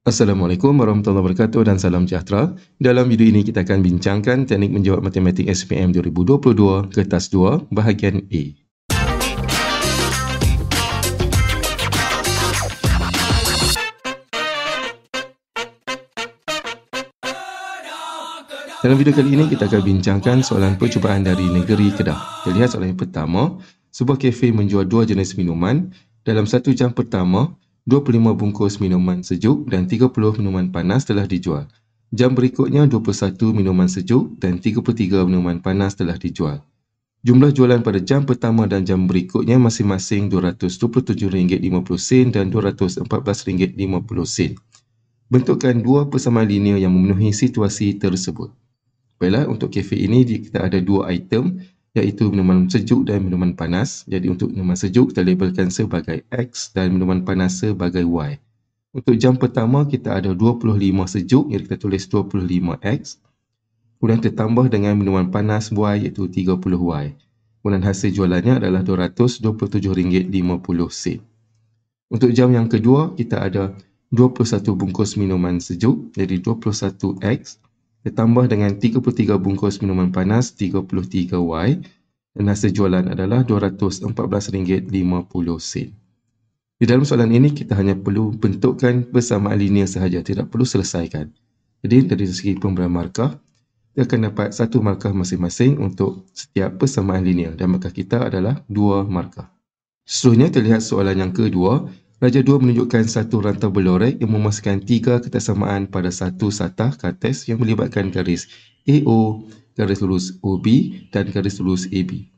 Assalamualaikum warahmatullahi wabarakatuh dan salam sejahtera. Dalam video ini kita akan bincangkan teknik menjawab matematik SPM 2022 kertas 2 bahagian A. Dalam video kali ini kita akan bincangkan soalan percubaan dari negeri Kedah. Terlihat soalan yang pertama, sebuah kafe menjual dua jenis minuman dalam satu jam pertama, 25 bungkus minuman sejuk dan 30 minuman panas telah dijual. Jam berikutnya 21 minuman sejuk dan 33 minuman panas telah dijual. Jumlah jualan pada jam pertama dan jam berikutnya masing-masing RM227.50 dan RM214.50. Bentukkan dua persamaan linear yang memenuhi situasi tersebut. Baiklah, untuk kafe ini kita ada dua item iaitu minuman sejuk dan minuman panas. Jadi untuk minuman sejuk kita labelkan sebagai X dan minuman panas sebagai Y. Untuk jam pertama kita ada 25 sejuk yang kita tulis 25X. Kemudian tambah dengan minuman panas Y iaitu 30Y. Kemudian hasil jualannya adalah RM227.50. Untuk jam yang kedua kita ada 21 bungkus minuman sejuk jadi 21X ditambah dengan 33 bungkus minuman panas 33Y dan hasil jualan adalah RM214.50. Di dalam soalan ini, kita hanya perlu bentukkan persamaan linear sahaja, tidak perlu selesaikan. Jadi, dari segi pemberian markah, kita akan dapat satu markah masing-masing untuk setiap persamaan linear dan markah kita adalah dua markah. Seterusnya, terlihat soalan yang kedua, Raja Dua menunjukkan satu rantau belorek yang memasukkan tiga ketersamaan pada satu satah kates yang melibatkan garis AO, garis lurus OB dan garis lurus AB.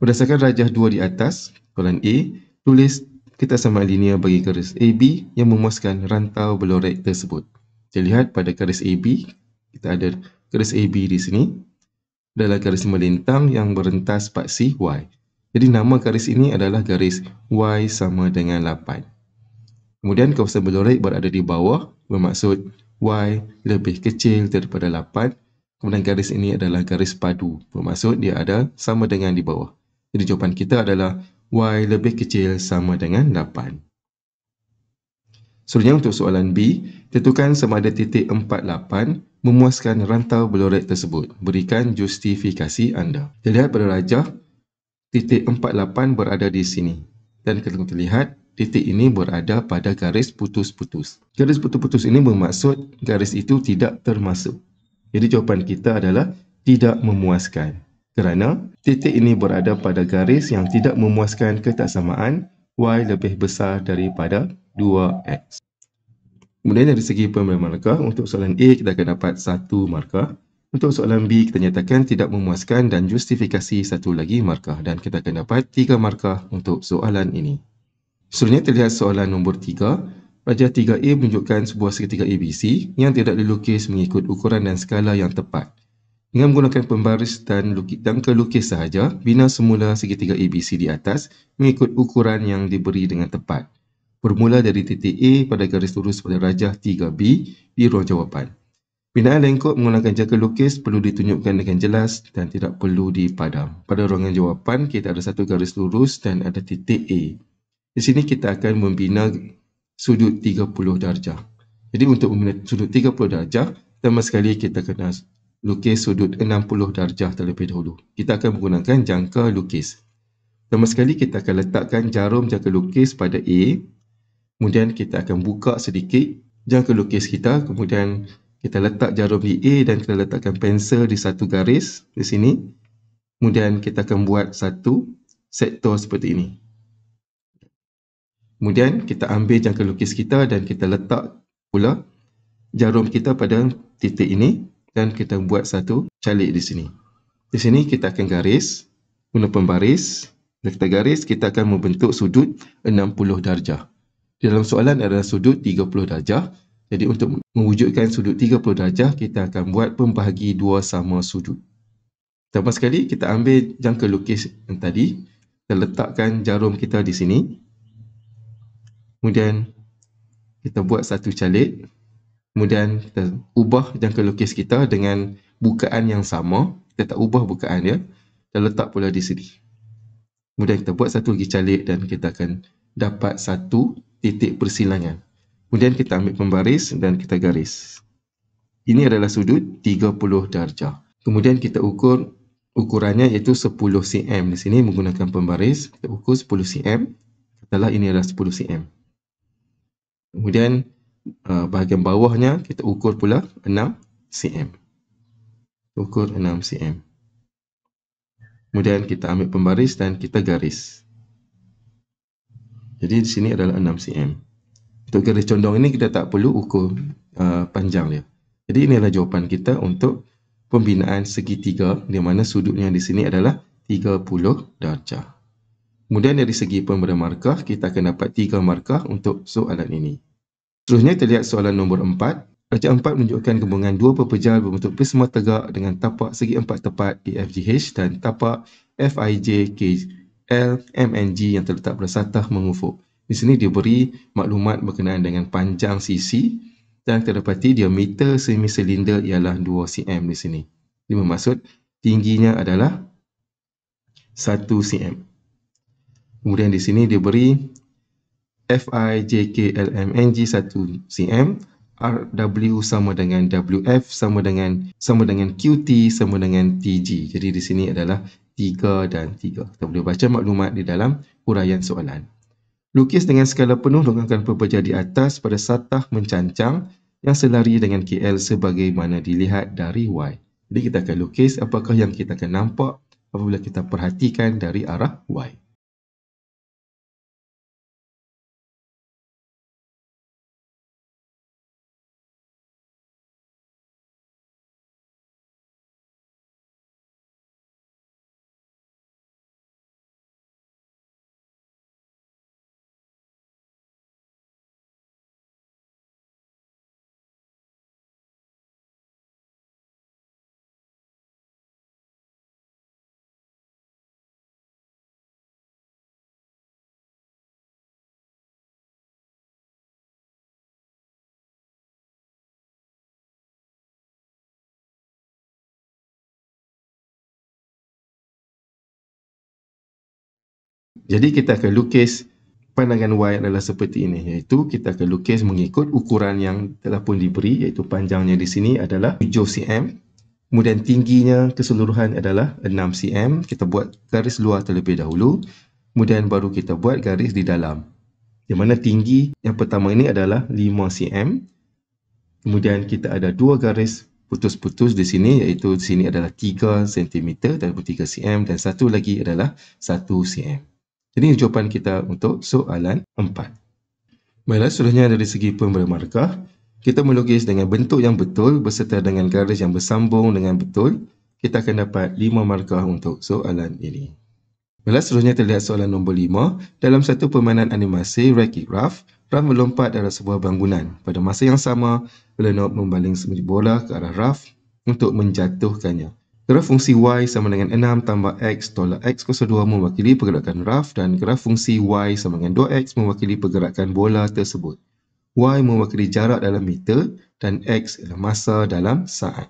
Berdasarkan rajah Dua di atas, kolon A, tulis ketersamaan linear bagi garis AB yang memuaskan rantau belorek tersebut. Terlihat pada garis AB, kita ada garis AB di sini adalah garis melintang yang berentas paksi Y. Jadi nama garis ini adalah garis y sama dengan 8. Kemudian kawasan berlorek berada di bawah bermaksud y lebih kecil daripada 8. Kemudian garis ini adalah garis padu bermaksud dia ada sama dengan di bawah. Jadi jawapan kita adalah y lebih kecil sama dengan 8. Selanjutnya untuk soalan B, tentukan sama ada titik 48 memuaskan rantau berlorek tersebut. Berikan justifikasi anda. Terlihat pada rajah titik 48 berada di sini. Dan kita akan lihat titik ini berada pada garis putus-putus. Garis putus-putus ini bermaksud garis itu tidak termasuk. Jadi jawapan kita adalah tidak memuaskan. Kerana titik ini berada pada garis yang tidak memuaskan ketaksamaan y lebih besar daripada 2x. Kemudian dari segi pemberian markah, untuk soalan A kita akan dapat satu markah. Untuk soalan B, kita nyatakan tidak memuaskan dan justifikasi satu lagi markah dan kita akan dapat tiga markah untuk soalan ini. Selanjutnya terlihat soalan nombor tiga. Rajah 3A menunjukkan sebuah segitiga ABC yang tidak dilukis mengikut ukuran dan skala yang tepat. Dengan menggunakan pembaris dan tangka lukis sahaja, bina semula segitiga ABC di atas mengikut ukuran yang diberi dengan tepat. Bermula dari titik A pada garis lurus pada rajah 3B di ruang jawapan. Pindahan lengkok menggunakan jangka lukis perlu ditunjukkan dengan jelas dan tidak perlu dipadam. Pada ruangan jawapan, kita ada satu garis lurus dan ada titik A. Di sini kita akan membina sudut 30 darjah. Jadi untuk membina sudut 30 darjah, sama sekali kita kena lukis sudut 60 darjah terlebih dahulu. Kita akan menggunakan jangka lukis. Sama sekali kita akan letakkan jarum jangka lukis pada A. Kemudian kita akan buka sedikit jangka lukis kita. Kemudian kita letak jarum VA dan kita letakkan pensel di satu garis di sini. Kemudian kita akan buat satu sektor seperti ini. Kemudian kita ambil jangka lukis kita dan kita letak pula jarum kita pada titik ini dan kita buat satu calik di sini. Di sini kita akan garis guna pembaris. Bila kita garis, kita akan membentuk sudut 60 darjah. Di dalam soalan adalah sudut 30 darjah. Jadi untuk mewujudkan sudut 30 darjah, kita akan buat pembahagi dua sama sudut. Pertama sekali, kita ambil jangka lukis yang tadi. Kita letakkan jarum kita di sini. Kemudian, kita buat satu calik. Kemudian, kita ubah jangka lukis kita dengan bukaan yang sama. Kita tak ubah bukaan dia. Kita letak pula di sini. Kemudian, kita buat satu lagi calik dan kita akan dapat satu titik persilangan. Kemudian kita ambil pembaris dan kita garis. Ini adalah sudut 30 darjah. Kemudian kita ukur ukurannya iaitu 10 cm. Di sini menggunakan pembaris, kita ukur 10 cm. adalah ini adalah 10 cm. Kemudian uh, bahagian bawahnya kita ukur pula 6 cm. Ukur 6 cm. Kemudian kita ambil pembaris dan kita garis. Jadi di sini adalah 6 cm untuk garis condong ini kita tak perlu ukur uh, panjang dia. Jadi inilah jawapan kita untuk pembinaan segitiga di mana sudutnya di sini adalah 30 darjah. Kemudian dari segi pemberi markah, kita akan dapat 3 markah untuk soalan ini. Seterusnya terlihat soalan nombor 4. Raja 4 menunjukkan gembungan dua pepejal berbentuk prisma tegak dengan tapak segi empat tepat EFGH dan tapak FIJKLMNG yang terletak pada mengufuk. Di sini dia beri maklumat berkenaan dengan panjang sisi dan terdapati diameter silinder ialah 2 cm di sini. Ini bermaksud tingginya adalah 1 cm. Kemudian di sini dia diberi Fi, Jk, Lm, Ng 1 cm, Rw sama dengan Wf sama dengan sama dengan Qt sama dengan Tg. Jadi di sini adalah 3 dan 3. Kita boleh baca maklumat di dalam huraian soalan. Lukis dengan skala penuh longgangkan pepeja di atas pada satah mencancang yang selari dengan KL sebagaimana dilihat dari Y. Jadi kita akan lukis apakah yang kita akan nampak apabila kita perhatikan dari arah Y. Jadi kita akan lukis pandangan Y adalah seperti ini iaitu kita akan lukis mengikut ukuran yang telah pun diberi iaitu panjangnya di sini adalah 7 cm kemudian tingginya keseluruhan adalah 6 cm kita buat garis luar terlebih dahulu kemudian baru kita buat garis di dalam di mana tinggi yang pertama ini adalah 5 cm kemudian kita ada dua garis putus-putus di sini iaitu di sini adalah 3 cm dan 3 cm dan satu lagi adalah 1 cm jadi jawapan kita untuk soalan 4. Baiklah, seluruhnya dari segi pemberi markah, kita melukis dengan bentuk yang betul berserta dengan garis yang bersambung dengan betul, kita akan dapat 5 markah untuk soalan ini. Baiklah, seluruhnya terlihat soalan nombor 5. Dalam satu permainan animasi wreck Raff Raff melompat dari sebuah bangunan. Pada masa yang sama, Lenop membaling bola ke arah Raff untuk menjatuhkannya. Graf fungsi y sama dengan 6 tambah x tolak x kuasa 2 mewakili pergerakan raf dan graf fungsi y sama dengan 2x mewakili pergerakan bola tersebut. y mewakili jarak dalam meter dan x adalah masa dalam saat.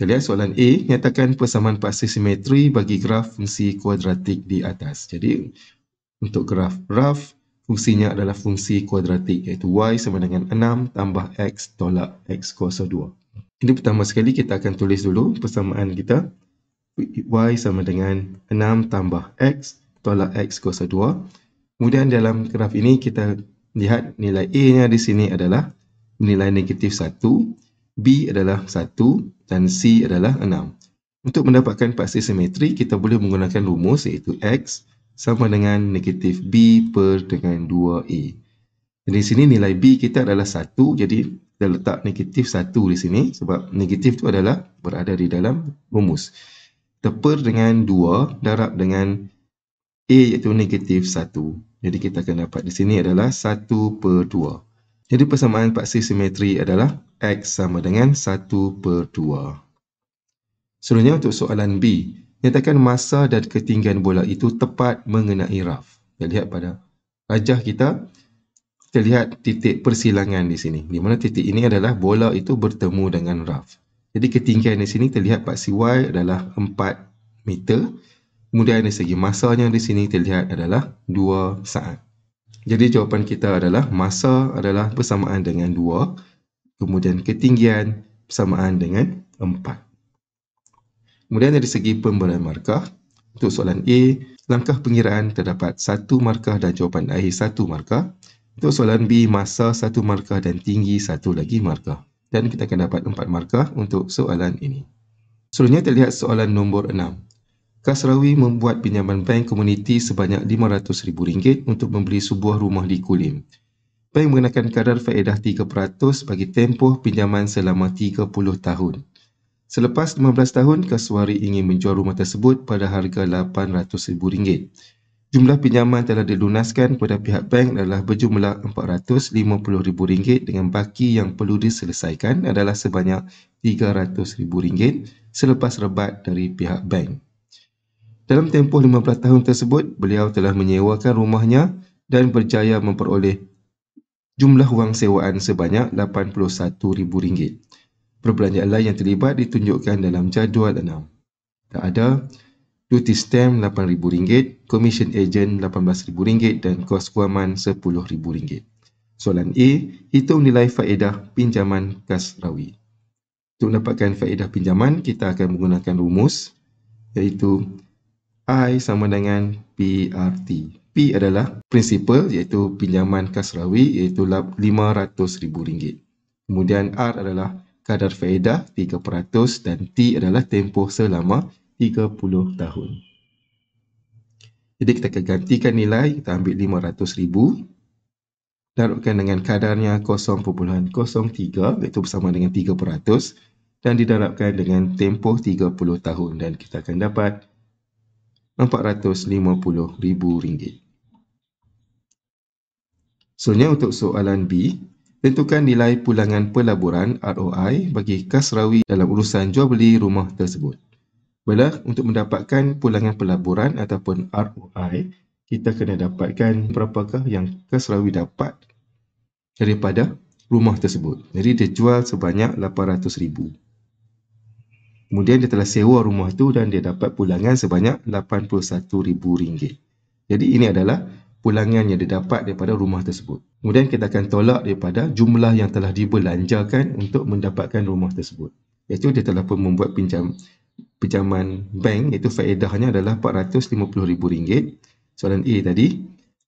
Kita soalan A, nyatakan persamaan pasti simetri bagi graf fungsi kuadratik di atas. Jadi, untuk graf raf, fungsinya adalah fungsi kuadratik iaitu y sama dengan 6 tambah x tolak x kuasa 2. Ini pertama sekali kita akan tulis dulu persamaan kita. Y sama dengan 6 tambah X tolak X kuasa 2. Kemudian dalam graf ini kita lihat nilai A-nya di sini adalah nilai negatif 1. B adalah 1 dan C adalah 6. Untuk mendapatkan pasti simetri, kita boleh menggunakan rumus iaitu X sama dengan negatif B per dengan 2A. Jadi sini nilai B kita adalah 1, jadi kita letak negatif satu di sini sebab negatif tu adalah berada di dalam rumus. Teper dengan dua darab dengan A iaitu negatif satu. Jadi kita akan dapat di sini adalah satu per dua. Jadi persamaan paksi simetri adalah X sama dengan satu per dua. Selanjutnya untuk soalan B. Nyatakan masa dan ketinggian bola itu tepat mengenai raf. Kita lihat pada rajah kita terlihat titik persilangan di sini. Di mana titik ini adalah bola itu bertemu dengan raf. Jadi ketinggian di sini terlihat paksi Y adalah 4 meter. Kemudian dari segi masanya di sini terlihat adalah 2 saat. Jadi jawapan kita adalah masa adalah bersamaan dengan 2. Kemudian ketinggian bersamaan dengan 4. Kemudian dari segi pemberian markah, untuk soalan A, langkah pengiraan terdapat 1 markah dan jawapan akhir 1 markah. Untuk soalan B, masa satu markah dan tinggi satu lagi markah. Dan kita akan dapat empat markah untuk soalan ini. Selanjutnya terlihat soalan nombor enam. Kasrawi membuat pinjaman bank komuniti sebanyak rm ringgit untuk membeli sebuah rumah di Kulim. Bank menggunakan kadar faedah 3% bagi tempoh pinjaman selama 30 tahun. Selepas 15 tahun, Kasrawi ingin menjual rumah tersebut pada harga rm ringgit. Jumlah pinjaman telah dilunaskan kepada pihak bank adalah berjumlah RM450,000 dengan baki yang perlu diselesaikan adalah sebanyak RM300,000 selepas rebat dari pihak bank. Dalam tempoh 15 tahun tersebut, beliau telah menyewakan rumahnya dan berjaya memperoleh jumlah wang sewaan sebanyak RM81,000. Perbelanjaan lain yang terlibat ditunjukkan dalam jadual 6. Tak ada duty stamp RM8,000, commission agent RM18,000 dan kos kuaman RM10,000. Soalan A, hitung nilai faedah pinjaman kas rawi. Untuk mendapatkan faedah pinjaman, kita akan menggunakan rumus iaitu I sama dengan PRT. P adalah principal iaitu pinjaman kas rawi iaitu RM500,000. Kemudian R adalah kadar faedah 3% dan T adalah tempoh selama 30 tahun. Jadi kita akan gantikan nilai, kita ambil 500,000 darabkan dengan kadarnya 0.03 iaitu bersama dengan 3% dan didarabkan dengan tempoh 30 tahun dan kita akan dapat RM450,000. Soalnya untuk soalan B, tentukan nilai pulangan pelaburan ROI bagi kas rawi dalam urusan jual beli rumah tersebut. Bila untuk mendapatkan pulangan pelaburan ataupun ROI, kita kena dapatkan berapakah yang keserawi dapat daripada rumah tersebut. Jadi dia jual sebanyak RM800,000. Kemudian dia telah sewa rumah itu dan dia dapat pulangan sebanyak RM81,000. Jadi ini adalah pulangan yang dia dapat daripada rumah tersebut. Kemudian kita akan tolak daripada jumlah yang telah dibelanjakan untuk mendapatkan rumah tersebut. Iaitu dia telah pun membuat pinjam, pinjaman bank iaitu faedahnya adalah RM450,000. Soalan A tadi.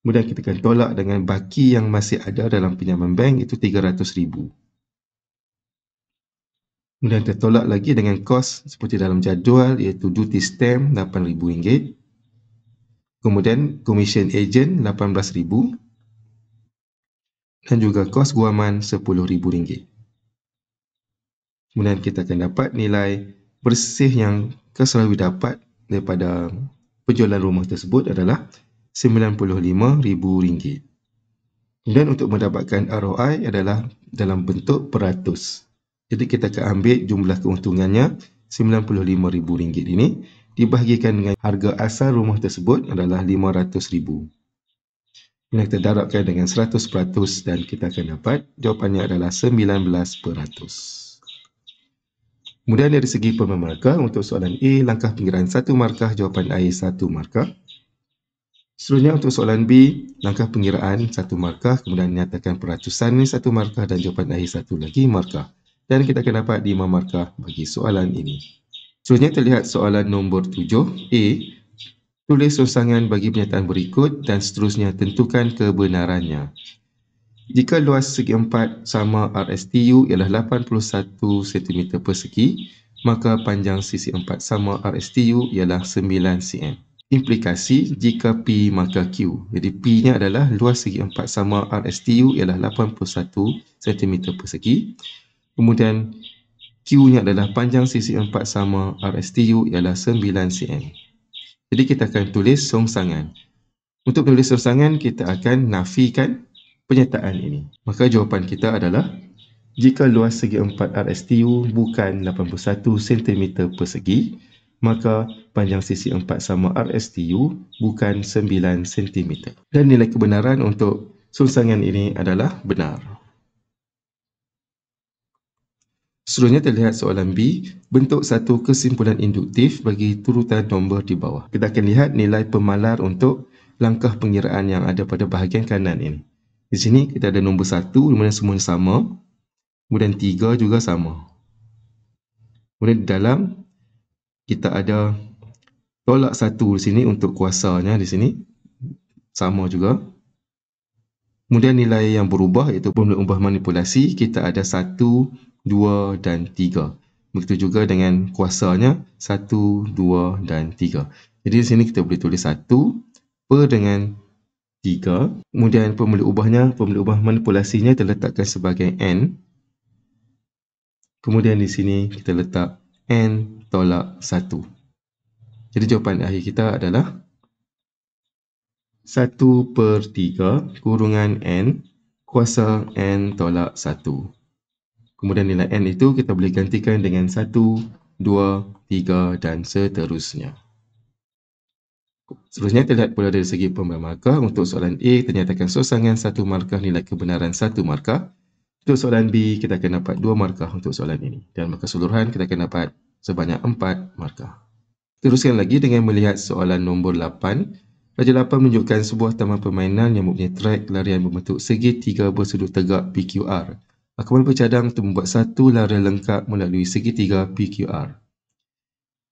Kemudian kita akan tolak dengan baki yang masih ada dalam pinjaman bank itu RM300,000. Kemudian kita tolak lagi dengan kos seperti dalam jadual iaitu duty stamp RM8,000. Kemudian commission agent RM18,000. Dan juga kos guaman RM10,000. Kemudian kita akan dapat nilai bersih yang kau selalu dapat daripada penjualan rumah tersebut adalah RM95,000. Dan untuk mendapatkan ROI adalah dalam bentuk peratus. Jadi kita akan ambil jumlah keuntungannya RM95,000 ini dibahagikan dengan harga asal rumah tersebut adalah RM500,000. Kita darabkan dengan 100% dan kita akan dapat jawapannya adalah 19%. Kemudian dari segi problem markah, untuk soalan A, langkah pinggiran 1 markah, jawapan A 1 markah. Seterusnya untuk soalan B, langkah pengiraan 1 markah, kemudian nyatakan peratusan ini 1 markah dan jawapan A 1 lagi markah. Dan kita akan dapat 5 markah bagi soalan ini. Seterusnya terlihat soalan nombor 7, A. Tulis susangan bagi pernyataan berikut dan seterusnya tentukan kebenarannya. Jika luas segi empat sama RSTU ialah 81 cm persegi, maka panjang sisi empat sama RSTU ialah 9 cm. Implikasi jika P maka Q. Jadi P-nya adalah luas segi empat sama RSTU ialah 81 cm persegi. Kemudian Q-nya adalah panjang sisi empat sama RSTU ialah 9 cm. Jadi kita akan tulis songsangan. Untuk menulis songsangan, kita akan nafikan penyataan ini. Maka jawapan kita adalah jika luas segi empat RSTU bukan 81 cm persegi, maka panjang sisi empat sama RSTU bukan 9 cm. Dan nilai kebenaran untuk sunsangan ini adalah benar. Seluruhnya terlihat soalan B, bentuk satu kesimpulan induktif bagi turutan nombor di bawah. Kita akan lihat nilai pemalar untuk langkah pengiraan yang ada pada bahagian kanan ini. Di sini kita ada nombor 1 kemudian mana semuanya sama. Kemudian 3 juga sama. Kemudian di dalam kita ada tolak 1 di sini untuk kuasanya di sini. Sama juga. Kemudian nilai yang berubah iaitu boleh ubah manipulasi kita ada 1, 2 dan 3. Begitu juga dengan kuasanya 1, 2 dan 3. Jadi di sini kita boleh tulis 1 per dengan 3 kemudian pemula ubahnya pemula ubah manipulasinya kita letakkan sebagai n kemudian di sini kita letak n tolak 1 jadi jawapan akhir kita adalah 1 per 3 kurungan n kuasa n tolak 1 kemudian nilai n itu kita boleh gantikan dengan 1, 2, 3 dan seterusnya Seterusnya terlihat pula dari segi pembelian markah untuk soalan A ternyatakan nyatakan sosangan satu markah nilai kebenaran satu markah. Untuk soalan B kita akan dapat dua markah untuk soalan ini dan markah keseluruhan kita akan dapat sebanyak empat markah. Teruskan lagi dengan melihat soalan nombor 8. Raja 8 menunjukkan sebuah taman permainan yang mempunyai trek larian berbentuk segi tiga bersudut tegak PQR. Akumal pecadang untuk membuat satu larian lengkap melalui segi tiga PQR.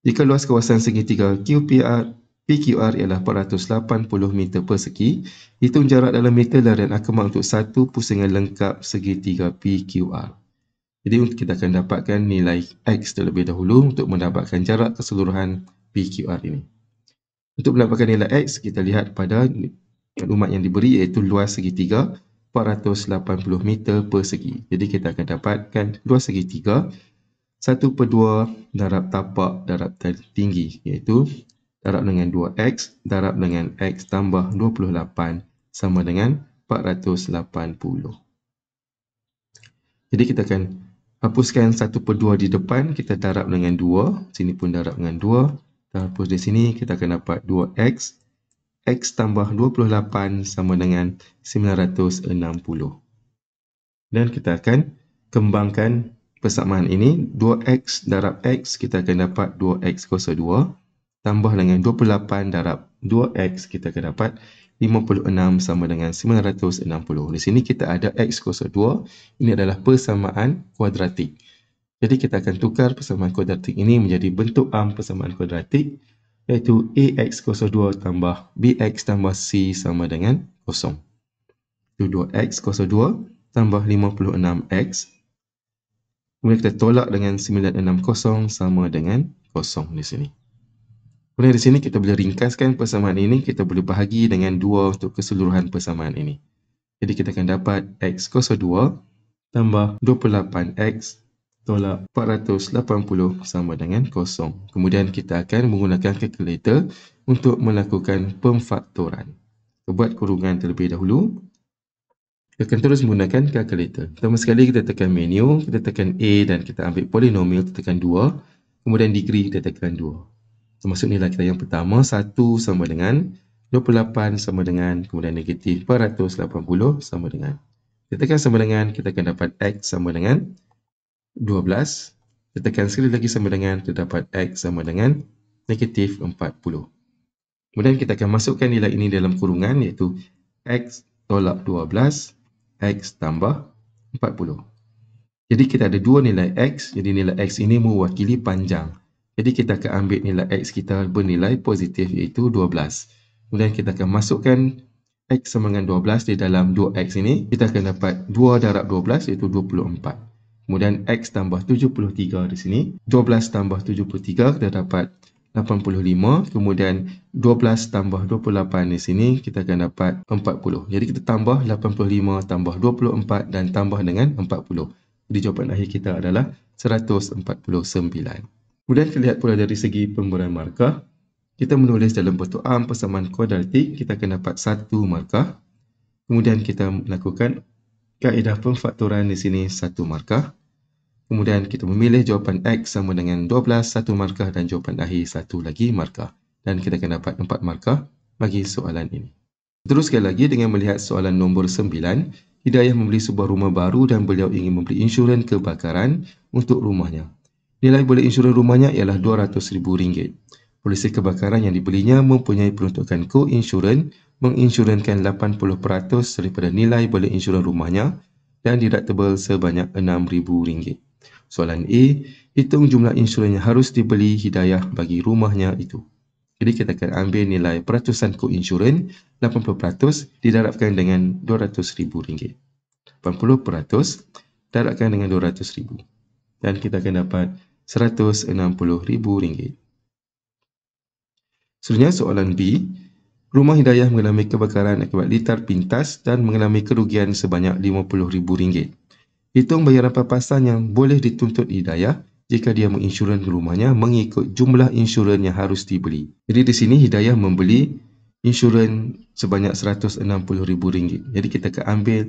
Jika luas kawasan segi tiga QPR PQR ialah 480 meter persegi. Hitung jarak dalam meter larian akemak untuk satu pusingan lengkap segitiga PQR. Jadi kita akan dapatkan nilai X terlebih dahulu untuk mendapatkan jarak keseluruhan PQR ini. Untuk mendapatkan nilai X, kita lihat pada rumah yang diberi iaitu luas segitiga 480 meter persegi. Jadi kita akan dapatkan luas segitiga 1 per 2 darab tapak darab tinggi iaitu darab dengan 2x darab dengan x tambah 28 sama dengan 480. Jadi kita akan hapuskan satu per dua di depan, kita darab dengan 2, sini pun darab dengan 2, kita hapus di sini, kita akan dapat 2x, x tambah 28 sama dengan 960. Dan kita akan kembangkan persamaan ini, 2x darab x, kita akan dapat 2x kosa 2, tambah dengan 28 darab 2x kita akan dapat 56 sama dengan 960. Di sini kita ada x kuasa 2. Ini adalah persamaan kuadratik. Jadi kita akan tukar persamaan kuadratik ini menjadi bentuk am persamaan kuadratik iaitu ax kuasa 2 tambah bx tambah c sama dengan kosong. Itu 2x kuasa 2 tambah 56x. Kemudian kita tolak dengan 960 sama dengan kosong di sini. Kemudian di sini kita boleh ringkaskan persamaan ini, kita boleh bahagi dengan 2 untuk keseluruhan persamaan ini. Jadi kita akan dapat X kosa 2 tambah 28X tolak 480 sama dengan kosong. Kemudian kita akan menggunakan calculator untuk melakukan pemfaktoran. Kita buat kurungan terlebih dahulu. Kita akan terus menggunakan calculator. Pertama sekali kita tekan menu, kita tekan A dan kita ambil polinomial, kita tekan 2. Kemudian degree kita tekan 2 termasuk nilai kita yang pertama 1 sama dengan 28 sama dengan kemudian negatif 480 sama dengan kita tekan sama dengan kita akan dapat X sama dengan 12 kita tekan sekali lagi sama dengan kita dapat X sama dengan negatif 40 kemudian kita akan masukkan nilai ini dalam kurungan iaitu X tolak 12 X tambah 40 jadi kita ada dua nilai X jadi nilai X ini mewakili panjang panjang jadi kita akan ambil nilai X kita bernilai positif iaitu 12. Kemudian kita akan masukkan X sama dengan 12 di dalam 2X ini. Kita akan dapat 2 darab 12 iaitu 24. Kemudian X tambah 73 di sini. 12 tambah 73 kita dapat 85. Kemudian 12 tambah 28 di sini kita akan dapat 40. Jadi kita tambah 85 tambah 24 dan tambah dengan 40. Jadi jawapan akhir kita adalah 149. Kemudian kita lihat pula dari segi pemberian markah. Kita menulis dalam bentuk am persamaan kuadratik, kita akan dapat satu markah. Kemudian kita melakukan kaedah pemfaktoran di sini satu markah. Kemudian kita memilih jawapan X sama dengan 12, satu markah dan jawapan akhir satu lagi markah. Dan kita akan dapat empat markah bagi soalan ini. Teruskan lagi dengan melihat soalan nombor 9, Hidayah membeli sebuah rumah baru dan beliau ingin membeli insurans kebakaran untuk rumahnya. Nilai boleh insurans rumahnya ialah RM200,000. Polisi kebakaran yang dibelinya mempunyai peruntukan co-insurans menginsurankan 80% daripada nilai boleh insurans rumahnya dan deductible sebanyak RM6,000. Soalan A, hitung jumlah insurans yang harus dibeli hidayah bagi rumahnya itu. Jadi kita akan ambil nilai peratusan co-insurans 80% didarabkan dengan RM200,000. 80% darabkan dengan RM200,000. Dan kita akan dapat RM160,000. Seterusnya soalan B. Rumah Hidayah mengalami kebakaran akibat litar pintas dan mengalami kerugian sebanyak 50,000 ringgit. Hitung bayaran papasan yang boleh dituntut Hidayah jika dia menginsurans rumahnya mengikut jumlah insurans yang harus dibeli. Jadi di sini Hidayah membeli insurans sebanyak 160,000 ringgit. Jadi kita akan ambil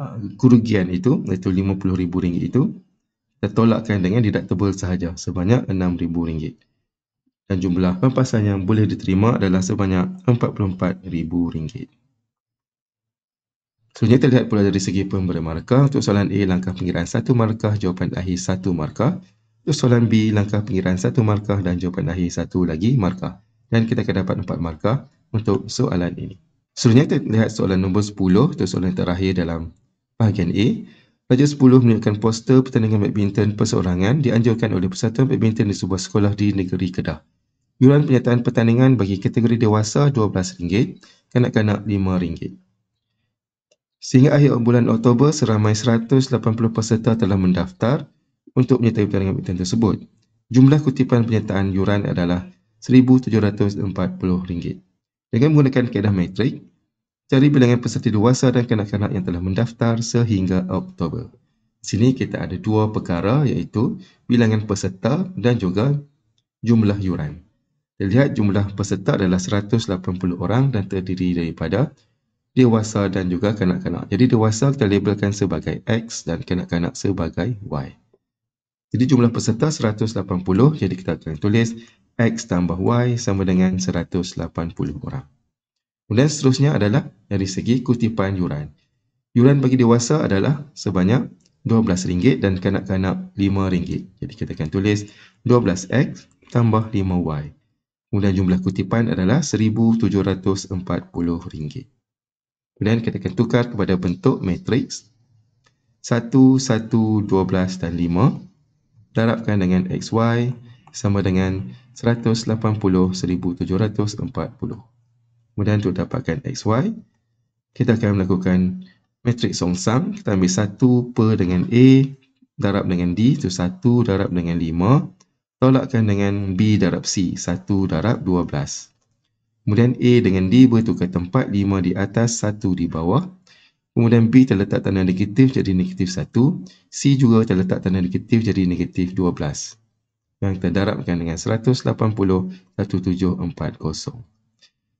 uh, kerugian itu, iaitu 50,000 ringgit itu tertolakkan dengan deductible sahaja sebanyak RM6,000 dan jumlah pampasan yang boleh diterima adalah sebanyak RM44,000. Selanjutnya terlihat pula dari segi pemberi markah untuk soalan A langkah pengiraan satu markah jawapan akhir satu markah untuk soalan B langkah pengiraan satu markah dan jawapan akhir satu lagi markah dan kita akan dapat empat markah untuk soalan ini. Selanjutnya terlihat soalan nombor 10 untuk soalan terakhir dalam bahagian A Raja 10 menunjukkan poster pertandingan badminton perseorangan dianjurkan oleh Persatuan Badminton di sebuah sekolah di negeri Kedah. Yuran penyertaan pertandingan bagi kategori dewasa RM12, kanak-kanak RM5. Sehingga akhir bulan Oktober, seramai 180 peserta telah mendaftar untuk menyertai pertandingan badminton tersebut. Jumlah kutipan penyertaan yuran adalah RM1,740. Dengan menggunakan kaedah metrik, Cari bilangan peserta dewasa dan kanak-kanak yang telah mendaftar sehingga Oktober. Di Sini kita ada dua perkara iaitu bilangan peserta dan juga jumlah yuran. Lihat jumlah peserta adalah 180 orang dan terdiri daripada dewasa dan juga kanak-kanak. Jadi dewasa kita labelkan sebagai X dan kanak-kanak sebagai Y. Jadi jumlah peserta 180, jadi kita akan tulis X tambah Y sama dengan 180 orang. Kemudian seterusnya adalah dari segi kutipan yuran. Yuran bagi dewasa adalah sebanyak RM12 dan kanak-kanak RM5. -kanak Jadi kita akan tulis 12X tambah 5Y. Kemudian jumlah kutipan adalah RM1,740. Kemudian kita akan tukar kepada bentuk matrix 1, 1, 12 dan 5. Darabkan dengan XY sama dengan 180,740. Kemudian untuk dapatkan XY, kita akan melakukan matrix songsam. Kita ambil 1 per dengan A, darab dengan D, itu 1 darab dengan 5. Tolakkan dengan B darab C, 1 darab 12. Kemudian A dengan D bertukar tempat, 5 di atas, 1 di bawah. Kemudian B terletak tanda negatif jadi negatif 1. C juga terletak tanda negatif jadi negatif 12. Yang kita darabkan dengan 180, 1740.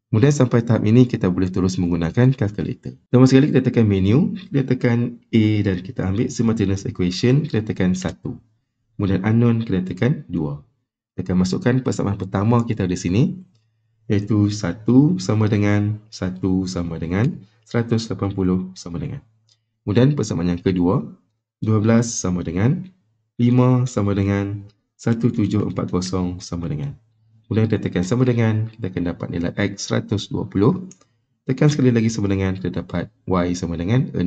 Kemudian sampai tahap ini kita boleh terus menggunakan kalkulator. Pertama sekali kita tekan menu, kita tekan A dan kita ambil simultaneous equation, kita tekan 1. Kemudian unknown kita tekan 2. Kita akan masukkan persamaan pertama kita di sini iaitu 1 sama dengan 1 sama dengan 180 sama dengan. Kemudian persamaan yang kedua 12 sama dengan 5 sama dengan 1740 sama dengan Mula kita tekan sama dengan, kita akan dapat nilai X 120. Tekan sekali lagi sama dengan, kita dapat Y sama dengan 60.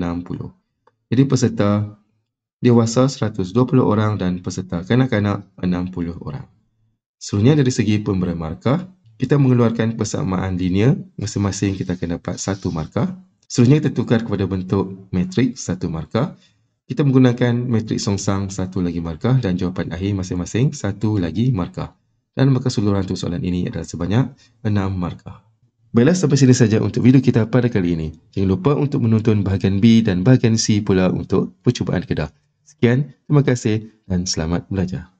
Jadi peserta dewasa 120 orang dan peserta kanak-kanak 60 orang. Seluruhnya dari segi pemberian markah, kita mengeluarkan persamaan linear. Masing-masing kita akan dapat satu markah. Seluruhnya kita tukar kepada bentuk matrik satu markah. Kita menggunakan matrik songsang satu lagi markah dan jawapan akhir masing-masing satu lagi markah dan maka seluruh untuk soalan ini adalah sebanyak 6 markah. Baiklah sampai sini saja untuk video kita pada kali ini. Jangan lupa untuk menonton bahagian B dan bahagian C pula untuk percubaan kedah. Sekian, terima kasih dan selamat belajar.